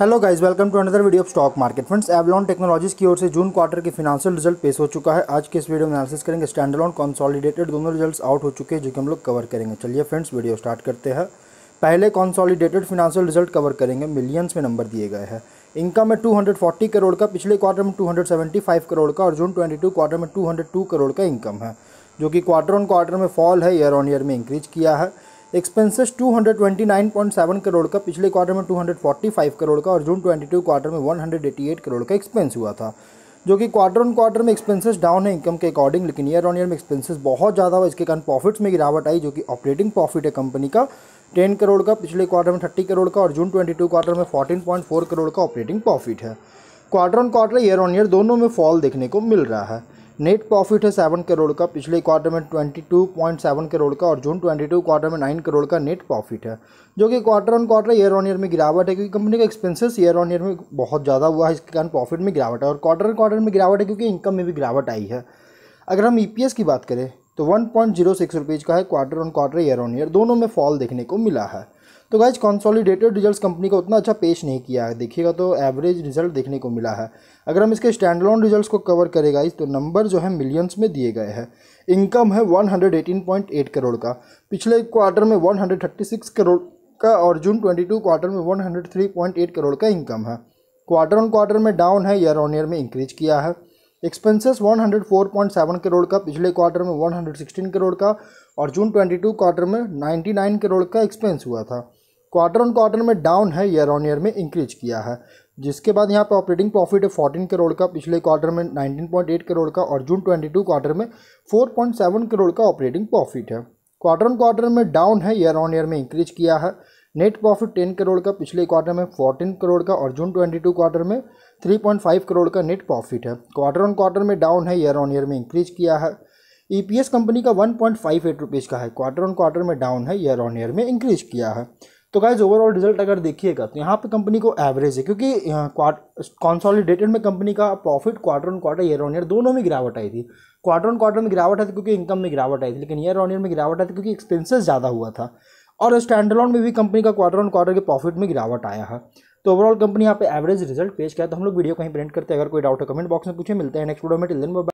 hello guys welcome to another video of stock market friends Avalon Technologies की ओर से June quarter के financial result पेश हो चुका है आज के इस वीडियो में एनालिसिस करेंगे स्टैंडलॉन कॉन्सॉलिडेटेड दोनों रिजल्ट्स आउट हो चुके हैं जो कि हम लोग कवर करेंगे चलिए फ्रेंड्स वीडियो स्टार्ट करते हैं पहले कॉन्सॉलीडेटेड फिनांशियल रिजल्ट कवर करेंगे मिलियंस में नंबर दिए गए हैं इनकम में टू करोड़ का पिछले क्वार्टर में टू करोड़ का और जून ट्वेंटी क्वार्टर में टू करोड़ का इनकम है जो कि क्वार्टर ऑन क्वार्टर में फॉल है ईयर ऑन ईयर में इंक्रीज किया है एक्सपेंसेस 229.7 करोड़ का पिछले क्वार्टर में 245 करोड़ का और जून 22 क्वार्टर में 188 करोड़ का एक्सपेंस हुआ था जो कि क्वार्टर ऑन क्वार्टर में एक्सपेंसेस डाउन है इनकम के अकॉर्डिंग लेकिन ईयर ऑन ईयर में एक्सपेंसेस बहुत ज़्यादा हुआ इसके कारण प्रॉफिट्स में गिरावट आई जो कि ऑपरेटिंग प्रॉफिट है कंपनी का टेन करोड़ का पिछले क्वार्टर में थर्टी करोड़ का और जून ट्वेंटी टू क्वार्टर में फोर्टीन पॉइंट फोर करोड़ का ऑपरेटिंग प्रॉफिट है quarter on quarter year on year दोनों में फॉल देखने को मिल रहा है नेट प्रॉफिट है सेवन करोड़ का पिछले क्वार्टर में twenty two point seven crore का और जून ट्वेंटी टू क्वार्टर में नाइन करोड़ का नेट प्रॉफिट है जो कि quarter on quarter year on year में गिरावट है क्योंकि कंपनी का एक्सपेंसेस ईयर ऑन ईयर में बहुत ज़्यादा हुआ है इसके कारण प्रॉफिट में गिरावट है और क्वार्टर ऑन क्वार्टर में गिरावट है क्योंकि इनकम में भी गिरावट आई है अगर हम ई e की बात करें तो one point zero six rupees का है quarter on quarter year on year दोनों में फॉल देखने को मिला है तो गाइज कॉन्सॉलीडेटेड रिजल्ट कंपनी का उतना अच्छा पेश नहीं किया है देखिएगा तो एवरेज रिजल्ट देखने को मिला है अगर हम इसके स्टैंड स्टैंडलॉन रिजल्ट को कवर करेगा इस तो नंबर जो है मिलियंस में दिए गए हैं इनकम है एट करोड़ का पिछले क्वार्टर में सिक्स करोड़ का और जून टू क्वार्टर में एट करोड़ का इनकम है क्वार्टर ऑन क्वार्टर में डाउन है ईयर ऑन ईयर में इंक्रीज किया है एक्सपेंसेस 104.7 करोड़ का पिछले क्वार्टर में 116 करोड़ का और जून 22 क्वार्टर में 99 करोड़ का एक्सपेंस हुआ था क्वार्टर ऑन क्वार्टर में डाउन है ईयर ऑन ईयर में इंक्रीज किया है जिसके बाद यहाँ पर ऑपरेटिंग प्रॉफिट है फोर्टीन करोड़ का पिछले क्वार्टर में नाइनटीन पॉइंट एट करोड़ का और जून ट्वेंटी टू क्वार्टर में फोर पॉइंट सेवन करोड़ का ऑपरेटिंग प्रॉफिट है क्वार्टर ऑन क्वार्टर में डाउन है ईयर ऑन ईयर में इंक्रीज किया है नेट प्रॉफिट टेन करोड़ का पिछले क्वार्टर में फोर्टीन करोड़ का और जून ट्वेंटी टू क्वार्टर में थ्री पॉइंट फाइव करोड़ का नेट प्रॉफिट है क्वार्टर ऑन क्वार्टर में डाउन है ईयर ऑन ईयर में इंक्रीज किया है ईपीएस e कंपनी का one point five eight rupees का है क्वार्टर ऑन क्वार्टर में डाउन है ईयर ऑन ईयर में इंक्रीज किया है तो गाइज ओवरऑल रिजल्ट अगर देखिएगा तो यहाँ पे कंपनी को एवरेज है क्योंकि कॉन्सॉलिडेटेड में कंपनी का profit quarter on quarter year on year दोनों में गिरावट आई थी क्वार्टर ऑन क्वार्टर में गिरावट आई थी क्योंकि इनकम में गिरावट आई थी लेकिन ईयर ऑन ईयर में गिरावट आई थी क्योंकि एक्सपेंसेस ज़्यादा हुआ था और स्टैंडलॉन में भी कंपनी का क्वार्टर ऑन क्वार्टर के प्रॉफिट में गिरावट आया है तो ओवरऑल कंपनी यहाँ पे एवरेज रिजल्ट पेश किया तो हम लोग वीडियो कहीं प्रिंट करते हैं अगर कोई डाउट है कमेंट बॉक्स में पूछे मिलते हैं नेक्स्ट वीडियो में टिल दिन